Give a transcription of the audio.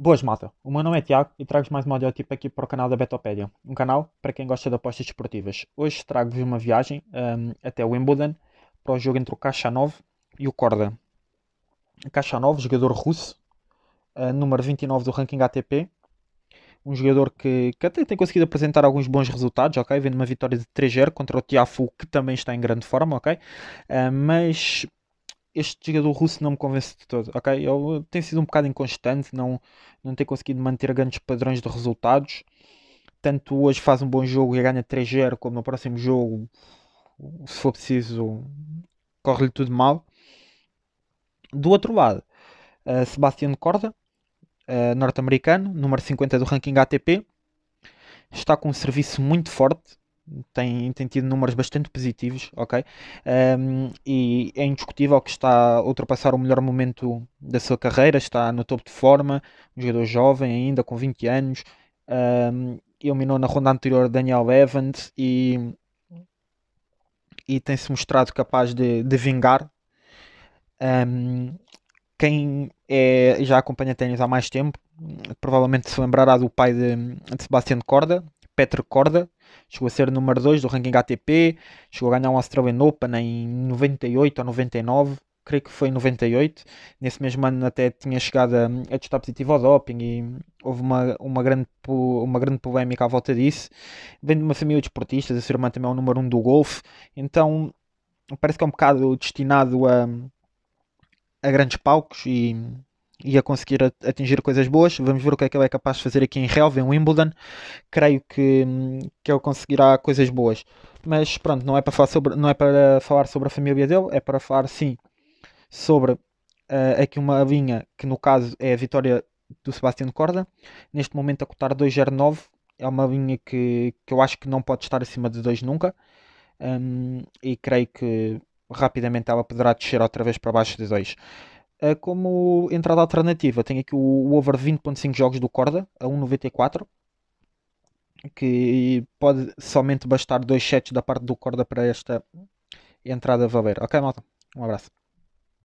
Boas, malta. O meu nome é Tiago e trago-vos mais um audiotipo aqui para o canal da Betopédia, um canal para quem gosta de apostas esportivas. Hoje trago-vos uma viagem um, até Wimbledon para o jogo entre o Kachanov e o Korda. Kachanov, jogador russo, uh, número 29 do ranking ATP, um jogador que, que até tem conseguido apresentar alguns bons resultados, ok? Vendo uma vitória de 3-0 contra o Tiafu, que também está em grande forma, ok? Uh, mas este jogador russo não me convence de todo, ok? Ele tem sido um bocado inconstante, não, não tem conseguido manter grandes padrões de resultados. Tanto hoje faz um bom jogo e ganha 3-0, como no próximo jogo, se for preciso, corre-lhe tudo mal. Do outro lado, uh, Sebastian Corda, uh, eh, norte-americano, número 50 do ranking ATP, está com um serviço muito forte, tem, tem tido números bastante positivos, ok? Um, e é indiscutível que está a ultrapassar o melhor momento da sua carreira, está no topo de forma, um jogador jovem ainda, com 20 anos, um, eliminou na ronda anterior Daniel Evans e, e tem-se mostrado capaz de, de vingar. Um, quem é, já acompanha ténis há mais tempo, provavelmente se lembrará do pai de, de Sebastião Corda, Petro Corda chegou a ser número 2 do ranking ATP, chegou a ganhar um Australian Open em 98 ou 99, creio que foi em 98. Nesse mesmo ano até tinha chegado a, a testar positivo ao doping e houve uma, uma, grande, uma grande polémica à volta disso. Vem de uma família de esportistas, a sua irmã também é o número 1 um do golfe, então parece que é um bocado destinado a, a grandes palcos e e a conseguir atingir coisas boas. Vamos ver o que é que ele é capaz de fazer aqui em em Wimbledon. Creio que, hum, que ele conseguirá coisas boas. Mas pronto, não é para falar sobre, não é para falar sobre a família dele, é para falar sim sobre uh, aqui uma linha que no caso é a vitória do Sebastião Corda. Neste momento a cotar 2,09 é uma linha que, que eu acho que não pode estar acima de 2 nunca. Um, e creio que rapidamente ela poderá descer outra vez para baixo de 2. É como entrada alternativa, tenho aqui o, o over 20.5 jogos do Corda, a 1.94, que pode somente bastar dois sets da parte do Corda para esta entrada valer. Ok, malta? Um abraço.